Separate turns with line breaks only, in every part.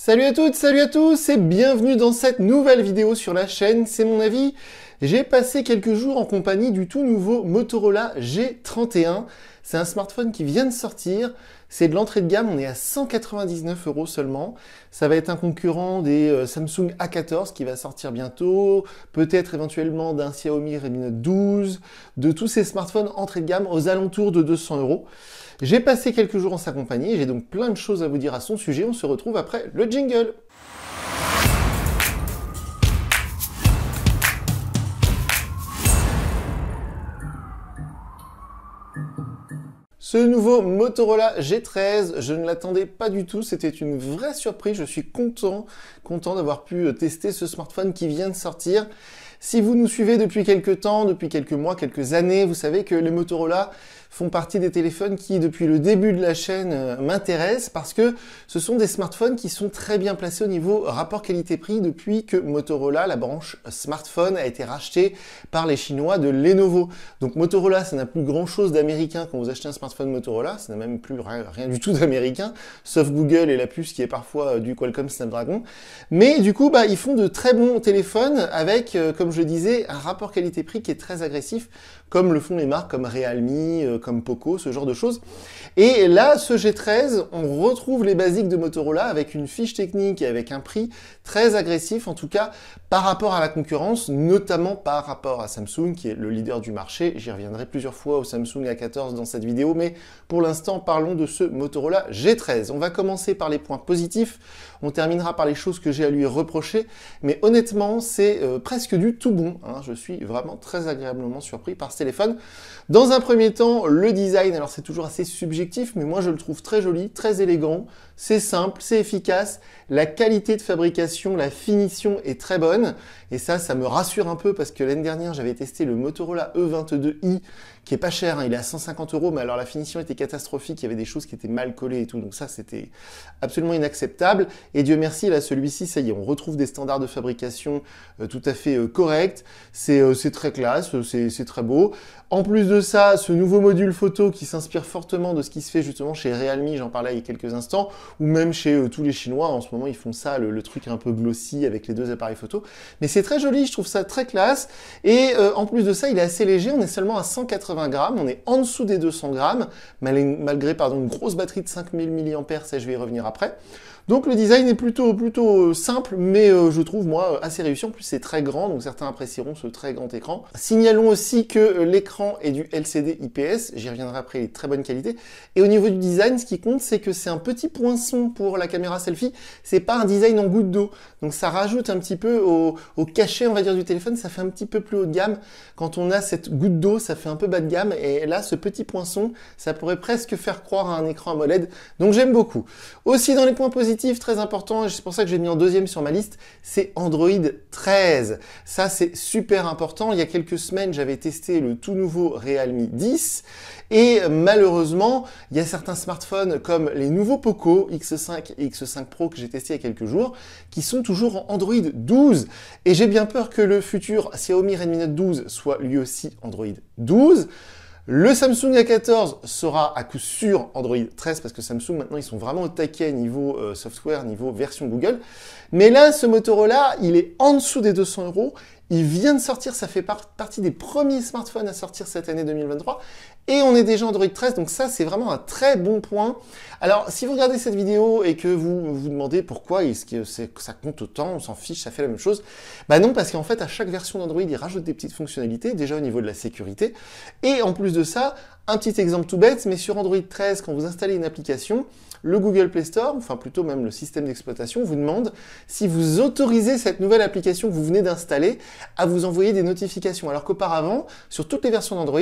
Salut à toutes, salut à tous et bienvenue dans cette nouvelle vidéo sur la chaîne, c'est mon avis. J'ai passé quelques jours en compagnie du tout nouveau Motorola G31. C'est un smartphone qui vient de sortir, c'est de l'entrée de gamme, on est à 199 euros seulement. Ça va être un concurrent des euh, Samsung A14 qui va sortir bientôt, peut-être éventuellement d'un Xiaomi Redmi Note 12, de tous ces smartphones entrée de gamme aux alentours de 200 euros. J'ai passé quelques jours en sa compagnie, j'ai donc plein de choses à vous dire à son sujet, on se retrouve après le jingle. Ce nouveau Motorola G13, je ne l'attendais pas du tout, c'était une vraie surprise, je suis content, content d'avoir pu euh, tester ce smartphone qui vient de sortir. Si vous nous suivez depuis quelques temps, depuis quelques mois, quelques années, vous savez que les Motorola font partie des téléphones qui, depuis le début de la chaîne, euh, m'intéressent parce que ce sont des smartphones qui sont très bien placés au niveau rapport qualité-prix depuis que Motorola, la branche smartphone, a été rachetée par les Chinois de Lenovo. Donc Motorola, ça n'a plus grand-chose d'américain quand vous achetez un smartphone Motorola, ça n'a même plus rien, du tout d'américain, sauf Google et la puce qui est parfois euh, du Qualcomm Snapdragon. Mais du coup, bah, ils font de très bons téléphones avec, euh, comme je disais, un rapport qualité-prix qui est très agressif comme le font les marques comme Realme, euh, comme Poco, ce genre de choses. Et là, ce G13, on retrouve les basiques de Motorola avec une fiche technique et avec un prix très agressif, en tout cas par rapport à la concurrence, notamment par rapport à Samsung, qui est le leader du marché. J'y reviendrai plusieurs fois au Samsung A14 dans cette vidéo, mais pour l'instant, parlons de ce Motorola G13. On va commencer par les points positifs. On terminera par les choses que j'ai à lui reprocher, mais honnêtement, c'est euh, presque du tout bon. Hein. Je suis vraiment très agréablement surpris par ce téléphone. Dans un premier temps, le design, alors c'est toujours assez subjectif, mais moi je le trouve très joli, très élégant, c'est simple, c'est efficace, la qualité de fabrication, la finition est très bonne. Et ça, ça me rassure un peu parce que l'année dernière, j'avais testé le Motorola E22i qui est pas cher, hein. il est à 150 euros, mais alors la finition était catastrophique, il y avait des choses qui étaient mal collées et tout, donc ça c'était absolument inacceptable. Et Dieu merci, là celui-ci, ça y est, on retrouve des standards de fabrication euh, tout à fait euh, corrects, euh, c'est très classe, c'est très beau. En plus de ça, ce nouveau module photo qui s'inspire fortement de ce qui se fait justement chez Realme, j'en parlais il y a quelques instants, ou même chez euh, tous les Chinois, en ce moment ils font ça, le, truc un peu glossy avec les deux appareils photo. Mais c'est très joli, je trouve ça très classe. Et euh, en plus de ça, il est assez léger, on est seulement à 180 grammes, on est en dessous des 200 grammes, malgré, malgré pardon, une grosse batterie de 5000 mAh, ça je vais y revenir après. Donc le design est plutôt, plutôt euh, simple, mais euh, je trouve moi assez réussi. En plus c'est très grand, donc certains apprécieront ce très grand écran. Signalons aussi que euh, l'écran est du LCD IPS, j'y reviendrai après, il est très bonne qualité. Et au niveau du design, ce qui compte, c'est que c'est un petit poinçon pour la caméra selfie, c'est pas un design en goutte d'eau. Donc ça rajoute un petit peu au, au, cachet, on va dire, du téléphone, ça fait un petit peu plus haut de gamme. Quand on a cette goutte d'eau, ça fait un peu bas de gamme, et là, ce petit poinçon, ça pourrait presque faire croire à un écran AMOLED, donc j'aime beaucoup. Aussi dans les points positifs, très important, et c'est pour ça que j'ai mis en deuxième sur ma liste, c'est Android 13. Ça, c'est super important. Il y a quelques semaines, j'avais testé le tout nouveau Realme 10, et malheureusement, il y a certains smartphones comme les nouveaux Poco X5 et X5 Pro que j'ai testé il y a quelques jours, qui sont toujours en Android 12. Et j'ai bien peur que le futur Xiaomi Redmi Note 12 soit lui aussi Android 12. Le Samsung A14 sera à coup sûr Android 13 parce que Samsung maintenant ils sont vraiment au taquet niveau euh, software, niveau version Google. Mais là, ce Motorola, il est en dessous des 200 euros il vient de sortir, ça fait partie des premiers smartphones à sortir cette année 2023. Et on est déjà Android 13, donc ça c'est vraiment un très bon point. Alors si vous regardez cette vidéo et que vous vous demandez pourquoi est-ce que ça compte autant, on s'en fiche, ça fait la même chose, bah non parce qu'en fait à chaque version d'Android il rajoute des petites fonctionnalités, déjà au niveau de la sécurité, et en plus de ça, un petit exemple tout bête, mais sur Android 13, quand vous installez une application, le Google Play Store, enfin plutôt même le système d'exploitation, vous demande si vous autorisez cette nouvelle application que vous venez d'installer à vous envoyer des notifications. Alors qu'auparavant, sur toutes les versions d'Android,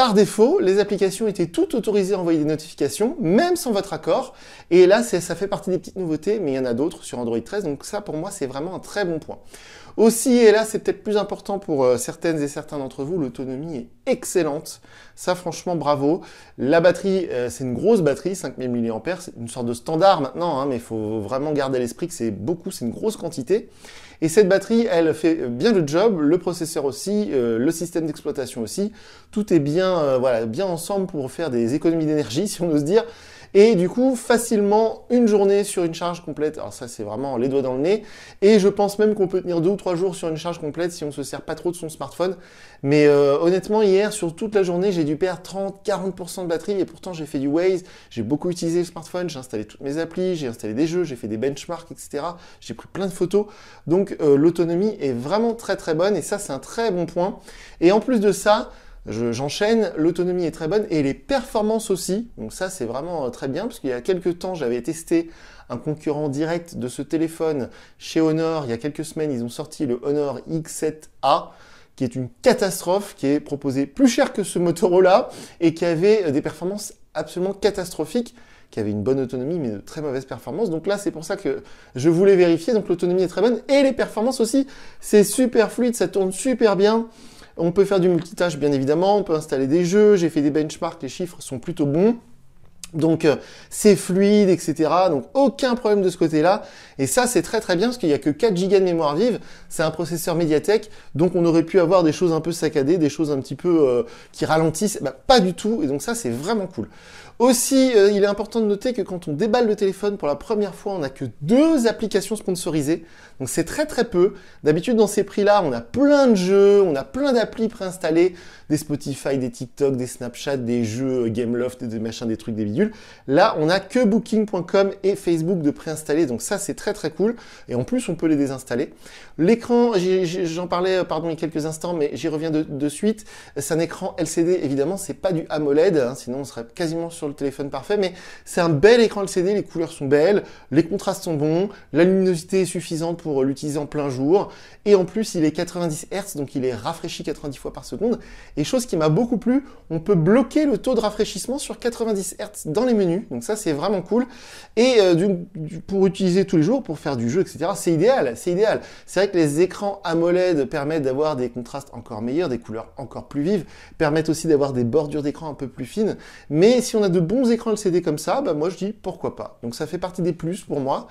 par défaut, les applications étaient toutes autorisées à envoyer des notifications, même sans votre accord. Et là, ça fait partie des petites nouveautés, mais il y en a d'autres sur Android 13. Donc ça, pour moi, c'est vraiment un très bon point. Aussi, et là, c'est peut-être plus important pour euh, certaines et certains d'entre vous, l'autonomie est excellente. Ça, franchement, bravo. La batterie, euh, c'est une grosse batterie, 5000 mAh. C'est une sorte de standard maintenant, hein, mais il faut vraiment garder à l'esprit que c'est beaucoup, c'est une grosse quantité. Et cette batterie, elle fait bien le job, le processeur aussi, euh, le système d'exploitation aussi. Tout est bien, euh, voilà, bien ensemble pour faire des économies d'énergie, si on ose dire et du coup facilement une journée sur une charge complète. Alors ça c'est vraiment les doigts dans le nez et je pense même qu'on peut tenir deux ou trois jours sur une charge complète si on se sert pas trop de son smartphone. Mais euh, honnêtement hier sur toute la journée j'ai dû perdre 30-40% de batterie et pourtant j'ai fait du Waze, j'ai beaucoup utilisé le smartphone, j'ai installé toutes mes applis, j'ai installé des jeux, j'ai fait des benchmarks etc. J'ai pris plein de photos donc euh, l'autonomie est vraiment très très bonne et ça c'est un très bon point. Et en plus de ça, j'enchaîne, l'autonomie est très bonne et les performances aussi. Donc ça c'est vraiment euh, très bien parce qu'il y a quelques temps j'avais testé un concurrent direct de ce téléphone chez Honor. Il y a quelques semaines ils ont sorti le Honor X7A qui est une catastrophe, qui est proposé plus cher que ce Motorola et qui avait euh, des performances absolument catastrophiques qui avait une bonne autonomie mais de très mauvaise performance. Donc là, c'est pour ça que je voulais vérifier. Donc l'autonomie est très bonne et les performances aussi. C'est super fluide, ça tourne super bien. On peut faire du multitâche, bien évidemment, on peut installer des jeux, j'ai fait des benchmarks, les chiffres sont plutôt bons. Donc euh, c'est fluide, etc. Donc aucun problème de ce côté-là. Et ça c'est très très bien parce qu'il n'y a que 4 Go de mémoire vive. C'est un processeur médiathèque, donc on aurait pu avoir des choses un peu saccadées, des choses un petit peu euh, qui ralentissent. Bah, pas du tout. Et donc ça c'est vraiment cool. Aussi, euh, il est important de noter que quand on déballe le téléphone pour la première fois, on n'a que deux applications sponsorisées. Donc c'est très très peu. D'habitude dans ces prix-là, on a plein de jeux, on a plein d'applis préinstallées des Spotify, des TikTok, des Snapchat, des jeux euh, Gameloft, des machins, des trucs, des bidules. Là, on a que Booking.com et Facebook de préinstallés. Donc ça, c'est très très cool. Et en plus, on peut les désinstaller. L'écran, j'en parlais, euh, pardon, il y a quelques instants, mais j'y reviens de, suite. C'est un écran LCD. Évidemment, c'est pas du AMOLED, hein, sinon on serait quasiment sur le téléphone parfait. Mais c'est un bel écran LCD. Les couleurs sont belles, les contrastes sont bons, la luminosité est suffisante pour euh, l'utiliser en plein jour. Et en plus, il est 90 Hz, donc il est rafraîchi 90 fois par seconde. Et chose qui m'a beaucoup plu, on peut bloquer le taux de rafraîchissement sur 90 Hz dans les menus. Donc ça, c'est vraiment cool. Et euh, pour utiliser tous les jours, pour faire du jeu, etc., c'est idéal. C'est idéal. C'est vrai que les écrans AMOLED permettent d'avoir des contrastes encore meilleurs, des couleurs encore plus vives, permettent aussi d'avoir des bordures d'écran un peu plus fines. Mais si on a de bons écrans LCD comme ça, bah, moi je dis pourquoi pas. Donc ça fait partie des plus pour moi.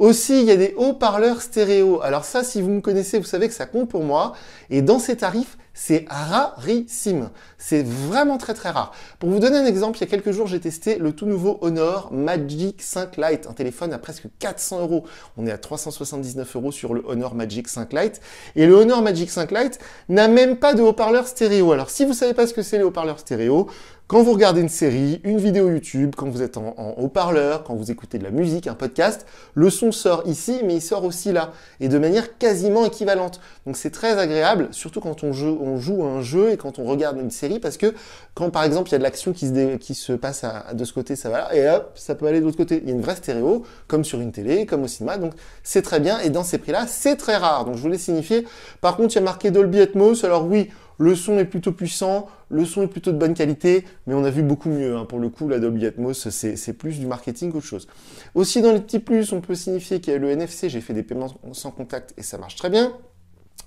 Aussi, il y a des haut-parleurs stéréo. Alors ça, si vous me connaissez, vous savez que ça compte pour moi. Et dans ces tarifs, c'est rarissime. C'est vraiment très très rare. Pour vous donner un exemple, il y a quelques jours, j'ai testé le tout nouveau Honor Magic 5 Lite, un téléphone à presque 400 euros. On est à 379 euros sur le Honor Magic 5 Lite. Et le Honor Magic 5 Lite n'a même pas de haut-parleur stéréo. Alors si vous savez pas ce que c'est les haut-parleurs stéréo, quand vous regardez une série, une vidéo YouTube, quand vous êtes en, haut-parleur, quand vous écoutez de la musique, un podcast, le son sort ici, mais il sort aussi là, et de manière quasiment équivalente. Donc c'est très agréable, surtout quand on joue, on joue, un jeu et quand on regarde une série, parce que quand par exemple il y a de l'action qui, qui se, passe de ce côté, ça va là, et hop, ça peut aller de l'autre côté. Il y a une vraie stéréo, comme sur une télé, comme au cinéma, donc c'est très bien, et dans ces prix-là, c'est très rare, donc je voulais signifier. Par contre, il y a marqué Dolby Atmos, alors oui, le son est plutôt puissant, le son est plutôt de bonne qualité, mais on a vu beaucoup mieux. Hein. Pour le coup, l'Adobe Atmos, c'est plus du marketing qu'autre chose. Aussi, dans les petits plus, on peut signifier qu'il y a le NFC. J'ai fait des paiements sans contact et ça marche très bien.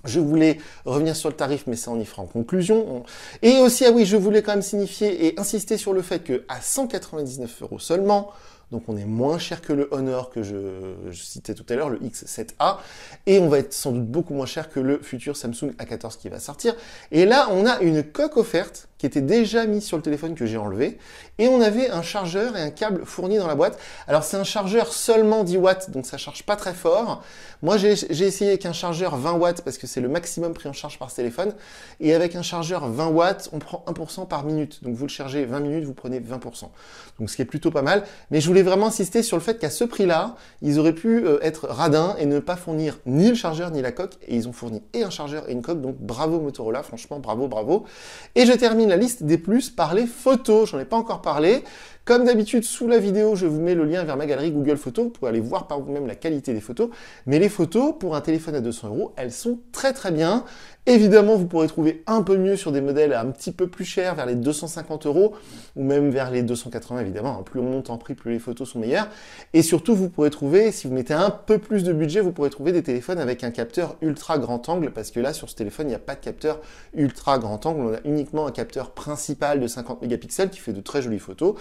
Je voulais revenir sur le tarif, mais ça on y fera en conclusion. Et aussi, ah oui, je voulais quand même signifier et insister sur le fait que à 199 euros seulement, donc on est moins cher que le Honor que je, citais tout à l'heure, le X7A, et on va être sans doute beaucoup moins cher que le futur Samsung A14 qui va sortir. Et là, on a une coque offerte était déjà mis sur le téléphone que j'ai enlevé. Et on avait un chargeur et un câble fourni dans la boîte. Alors c'est un chargeur seulement 10 watts, donc ça charge pas très fort. Moi j'ai essayé avec un chargeur 20 watts parce que c'est le maximum pris en charge par ce téléphone. Et avec un chargeur 20 watts, on prend 1% par minute. Donc vous le chargez 20 minutes, vous prenez 20%. Donc ce qui est plutôt pas mal. Mais je voulais vraiment insister sur le fait qu'à ce prix-là, ils auraient pu euh, être radins et ne pas fournir ni le chargeur ni la coque. Et ils ont fourni et un chargeur et une coque. Donc bravo Motorola, franchement bravo, bravo. Et je termine liste des plus par les photos. J'en ai pas encore parlé. Comme d'habitude, sous la vidéo, je vous mets le lien vers ma galerie Google Photos. pour aller voir par vous-même la qualité des photos. Mais les photos, pour un téléphone à 200 euros, elles sont très très bien. Évidemment, vous pourrez trouver un peu mieux sur des modèles un petit peu plus chers, vers les 250 euros, ou même vers les 280, évidemment. Hein. Plus on monte en prix, plus les photos sont meilleures. Et surtout, vous pourrez trouver, si vous mettez un peu plus de budget, vous pourrez trouver des téléphones avec un capteur ultra grand angle, parce que là, sur ce téléphone, il n'y a pas de capteur ultra grand angle. On a uniquement un capteur principal de 50 mégapixels qui fait de très jolies photos.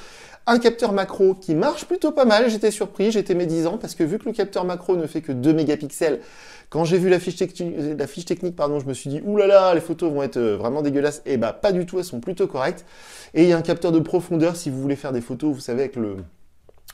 Un capteur macro qui marche plutôt pas mal, j'étais surpris, j'étais médisant parce que vu que le capteur macro ne fait que 2 mégapixels, quand j'ai vu la fiche, la fiche technique, pardon, je me suis dit Ouh là là, les photos vont être euh, vraiment dégueulasses. Et eh bah ben, pas du tout, elles sont plutôt correctes. Et il y a un capteur de profondeur si vous voulez faire des photos, vous savez, avec le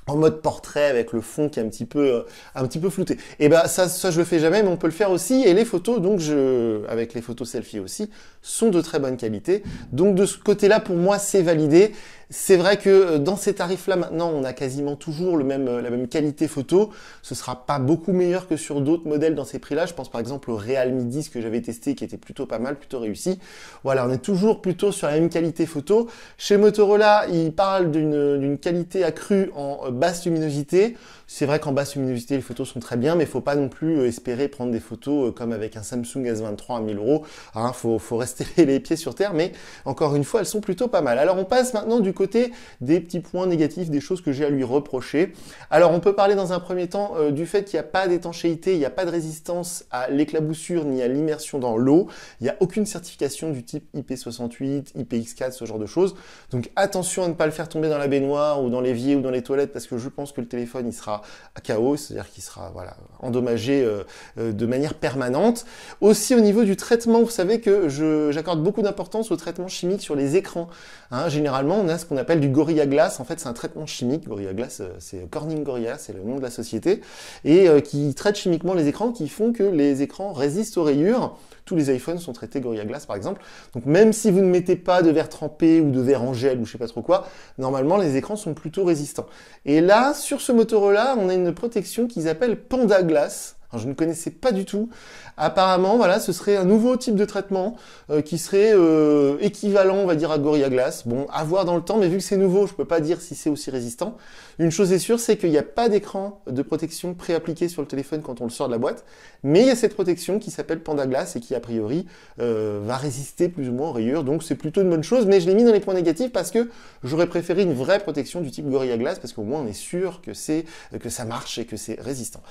en mode portrait avec le fond qui est un petit peu euh, un petit peu flouté. Et eh ben ça ça je le fais jamais mais on peut le faire aussi et les photos donc je avec les photos selfie aussi sont de très bonne qualité. Donc de ce côté-là pour moi c'est validé c'est vrai que euh, dans ces tarifs-là, maintenant, on a quasiment toujours le même, euh, la même qualité photo. Ce sera pas beaucoup meilleur que sur d'autres modèles dans ces prix-là. Je pense par exemple au Realme 10 que j'avais testé, qui était plutôt pas mal, plutôt réussi. Voilà, on est toujours plutôt sur la même qualité photo. Chez Motorola, ils parlent d'une qualité accrue en euh, basse luminosité. C'est vrai qu'en basse luminosité, les photos sont très bien, mais il faut pas non plus euh, espérer prendre des photos euh, comme avec un Samsung S23 à 1000 euros. Hein, faut, rester les pieds sur terre, mais encore une fois, elles sont plutôt pas mal. Alors on passe maintenant du côté des petits points négatifs, des choses que j'ai à lui reprocher. Alors on peut parler dans un premier temps euh, du fait qu'il n'y a pas d'étanchéité, il n'y a pas de résistance à l'éclaboussure ni à l'immersion dans l'eau. Il n'y a aucune certification du type IP68, IPX4, ce genre de choses. Donc attention à ne pas le faire tomber dans la baignoire ou dans l'évier ou dans les toilettes parce que je pense que le téléphone il sera à chaos, c'est-à-dire qu'il sera voilà, endommagé euh, euh, de manière permanente. Aussi au niveau du traitement, vous savez que j'accorde beaucoup d'importance au traitement chimique sur les écrans. Hein. généralement, on a ce qu'on appelle du Gorilla Glass. En fait, c'est un traitement chimique. Gorilla Glass, euh, c'est Corning Gorilla, c'est le nom de la société, et qui traite chimiquement les écrans, qui font que les écrans résistent aux rayures. Tous les iPhones sont traités Gorilla Glass, par exemple. Donc même si vous ne mettez pas de verre trempé ou de verre en gel ou je sais pas trop quoi, normalement les écrans sont plutôt résistants. Et là, sur ce Motorola, on a une protection qu'ils appellent Panda Glace je ne connaissais pas du tout. Apparemment, voilà, ce serait un nouveau type de traitement euh, qui serait euh, équivalent, on va dire, à Gorilla Glass. Bon, à voir dans le temps, mais vu que c'est nouveau, je peux pas dire si c'est aussi résistant. Une chose est sûre, c'est qu'il n'y a pas d'écran de protection préappliqué sur le téléphone quand on le sort de la boîte, mais il y a cette protection qui s'appelle Panda Glass et qui, a priori, euh, va résister plus ou moins aux rayures. Donc, c'est plutôt une bonne chose, mais je l'ai mis dans les points négatifs parce que j'aurais préféré une vraie protection du type Gorilla Glass parce qu'au moins on est sûr que c'est que ça marche et que c'est résistant.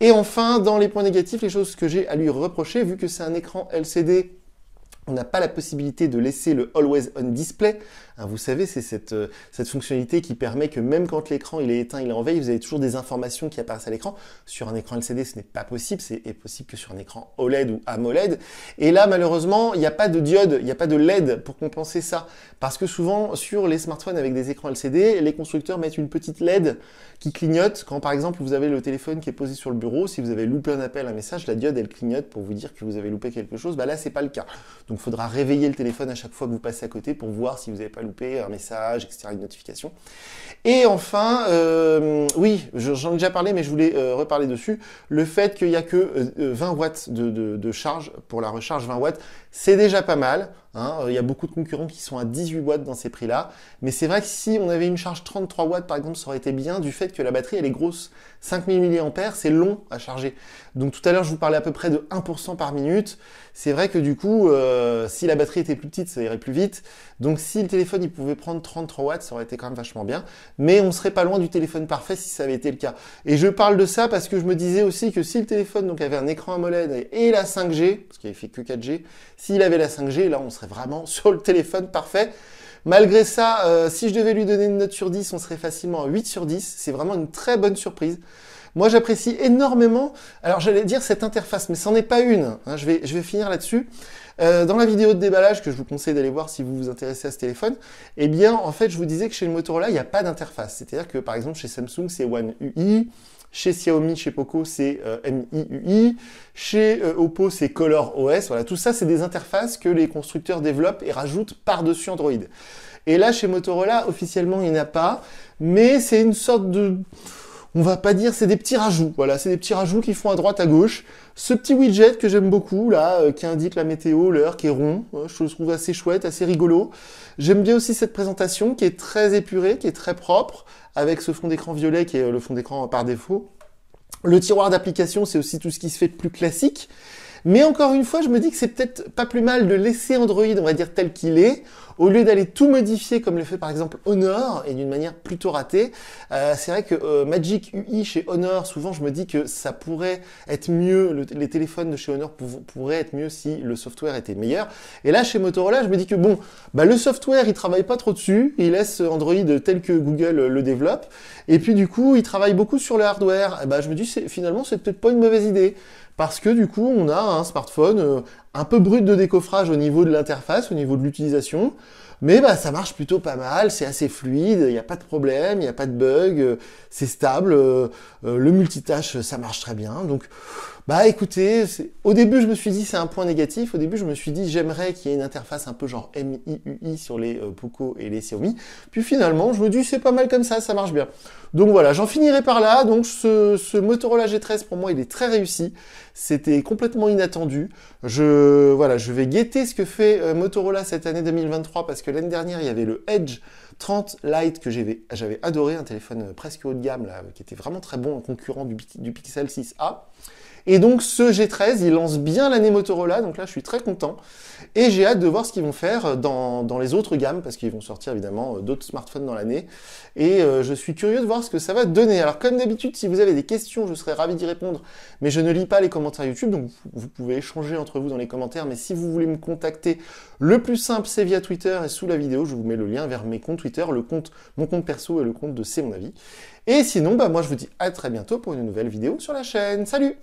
Et enfin, dans les points négatifs les choses que j'ai à lui reprocher, vu que c'est un écran LCD on n'a pas la possibilité de laisser le Always On Display. Hein, vous savez, c'est cette, euh, cette, fonctionnalité qui permet que même quand l'écran il est éteint, il est en veille, vous avez toujours des informations qui apparaissent à l'écran. Sur un écran LCD, ce n'est pas possible. C'est possible que sur un écran OLED ou AMOLED. Et là, malheureusement, il n'y a pas de diode, il n'y a pas de LED pour compenser ça. Parce que souvent, sur les smartphones avec des écrans LCD, les constructeurs mettent une petite LED qui clignote quand, par exemple, vous avez le téléphone qui est posé sur le bureau. Si vous avez loupé un appel, un message, la diode, elle clignote pour vous dire que vous avez loupé quelque chose. Bah là, n'est pas le cas. Donc il faudra réveiller le téléphone à chaque fois que vous passez à côté pour voir si vous n'avez pas loupé un message, etc., une notification. Et enfin, euh, oui, j'en ai déjà parlé, mais je voulais euh, reparler dessus. Le fait qu'il n'y a que 20 euh, watts de, de, charge pour la recharge 20 watts, c'est déjà pas mal. Hein. il y a beaucoup de concurrents qui sont à 18 watts dans ces prix-là. Mais c'est vrai que si on avait une charge 33 watts, par exemple, ça aurait été bien du fait que la batterie, elle est grosse. 5000 mAh, c'est long à charger. Donc tout à l'heure, je vous parlais à peu près de 1% par minute. C'est vrai que du coup, euh, si la batterie était plus petite, ça irait plus vite. Donc si le téléphone, il pouvait prendre 33 watts, ça aurait été quand même vachement bien. Mais on serait pas loin du téléphone parfait si ça avait été le cas. Et je parle de ça parce que je me disais aussi que si le téléphone donc avait un écran AMOLED et la 5G, parce qu'il avait fait que 4G, s'il avait la 5G, là, on serait vraiment sur le téléphone parfait. Malgré ça, euh, si je devais lui donner une note sur 10, on serait facilement à 8 sur 10. C'est vraiment une très bonne surprise. Moi, j'apprécie énormément, alors j'allais dire cette interface, mais c'en est pas une. Hein. je, vais, je vais finir là-dessus. Euh, dans la vidéo de déballage que je vous conseille d'aller voir si vous vous intéressez à ce téléphone, eh bien, en fait, je vous disais que chez le Motorola, il n'y a pas d'interface. C'est-à-dire que, par exemple, chez Samsung, c'est One UI. Chez Xiaomi, chez Poco, c'est euh, MIUI. Chez euh, Oppo, c'est Color OS. Voilà, tout ça, c'est des interfaces que les constructeurs développent et rajoutent par-dessus Android. Et là, chez Motorola, officiellement, il n'y en a pas. Mais c'est une sorte de on va pas dire c'est des petits rajouts. Voilà, c'est des petits rajouts qui font à droite, à gauche. Ce petit widget que j'aime beaucoup, là, euh, qui indique la météo, l'heure, qui est rond, hein, je le trouve assez chouette, assez rigolo. J'aime bien aussi cette présentation qui est très épurée, qui est très propre, avec ce fond d'écran violet qui est le fond d'écran par défaut. Le tiroir d'application, c'est aussi tout ce qui se fait de plus classique. Mais encore une fois, je me dis que c'est peut-être pas plus mal de laisser Android, on va dire, tel qu'il est, au lieu d'aller tout modifier comme le fait par exemple Honor, et d'une manière plutôt ratée. Euh, c'est vrai que euh, Magic UI chez Honor, souvent je me dis que ça pourrait être mieux, les téléphones de chez Honor pourraient être mieux si le software était meilleur. Et là, chez Motorola, je me dis que bon, bah, le software, il travaille pas trop dessus, il laisse Android tel que Google le développe, et puis du coup, il travaille beaucoup sur le hardware. Et bah, je me dis, finalement, c'est peut-être pas une mauvaise idée parce que du coup, on a un smartphone euh, un peu brut de décoffrage au niveau de l'interface, au niveau de l'utilisation, mais bah, ça marche plutôt pas mal, c'est assez fluide, il n'y a pas de problème, il n'y a pas de bug, euh, c'est stable, euh, le multitâche, ça marche très bien. Donc bah écoutez, au début je me suis dit c'est un point négatif, au début je me suis dit j'aimerais qu'il y ait une interface un peu genre MIUI sur les euh, Poco et les Xiaomi, puis finalement je me dis c'est pas mal comme ça, ça marche bien. Donc voilà, j'en finirai par là, donc ce, Motorola G13 pour moi il est très réussi, c'était complètement inattendu, je, voilà, je vais guetter ce que fait euh, Motorola cette année 2023 parce que l'année dernière il y avait le Edge 30 Lite que j'avais adoré, un téléphone euh, presque haut de gamme là, qui était vraiment très bon, concurrent du Pixel 6a. Et donc ce G13, il lance bien l'année Motorola, donc là je suis très content. Et j'ai hâte de voir ce qu'ils vont faire dans, dans, les autres gammes, parce qu'ils vont sortir évidemment euh, d'autres smartphones dans l'année. Et euh, je suis curieux de voir ce que ça va donner. Alors comme d'habitude, si vous avez des questions, je serais ravi d'y répondre, mais je ne lis pas les commentaires YouTube, donc vous, pouvez échanger entre vous dans les commentaires. Mais si vous voulez me contacter, le plus simple c'est via Twitter, et sous la vidéo, je vous mets le lien vers mes comptes Twitter, le compte, mon compte perso et le compte de C'est mon avis. Et sinon, bah, moi je vous dis à très bientôt pour une nouvelle vidéo sur la chaîne. Salut